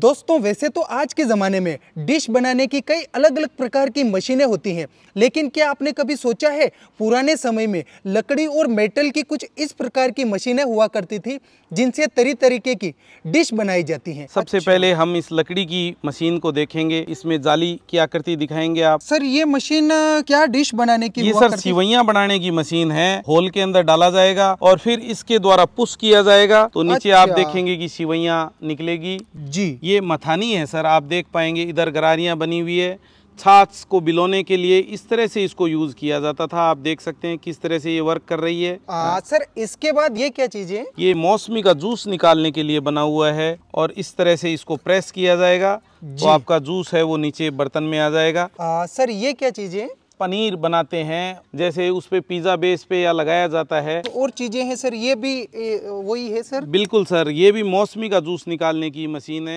दोस्तों वैसे तो आज के ज़माने में डिश बनाने की कई अलग अलग प्रकार की मशीनें होती हैं लेकिन क्या आपने कभी सोचा है पुराने समय में लकड़ी और मेटल की कुछ इस प्रकार की मशीनें हुआ करती थी जिनसे तरी तरीके की डिश बनाई जाती हैं सबसे अच्छा। पहले हम इस लकड़ी की मशीन को देखेंगे इसमें जाली की आकृति दिखाएंगे आप सर ये मशीन क्या डिश बनाने की ये सर सिवैया बनाने की मशीन है होल के अंदर डाला जाएगा और फिर इसके द्वारा पुश किया जाएगा तो नीचे आप अच्छा। देखेंगे की सिवैया निकलेगी जी ये मथानी है सर आप देख पाएंगे इधर गरारियाँ बनी हुई है छाछ को बिलोने के लिए इस तरह से इसको यूज किया जाता था आप देख सकते हैं किस तरह से ये वर्क कर रही है आ, सर इसके बाद ये क्या चीज है ये मौसमी का जूस निकालने के लिए बना हुआ है और इस तरह से इसको प्रेस किया जाएगा तो आपका जूस है वो नीचे बर्तन में आ जाएगा आ, सर ये क्या चीज है पनीर बनाते हैं जैसे उस पे पिज्जा बेस पे या लगाया जाता है तो और चीजें है सर ये भी वही है सर बिल्कुल सर ये भी मौसमी का जूस निकालने की मशीन है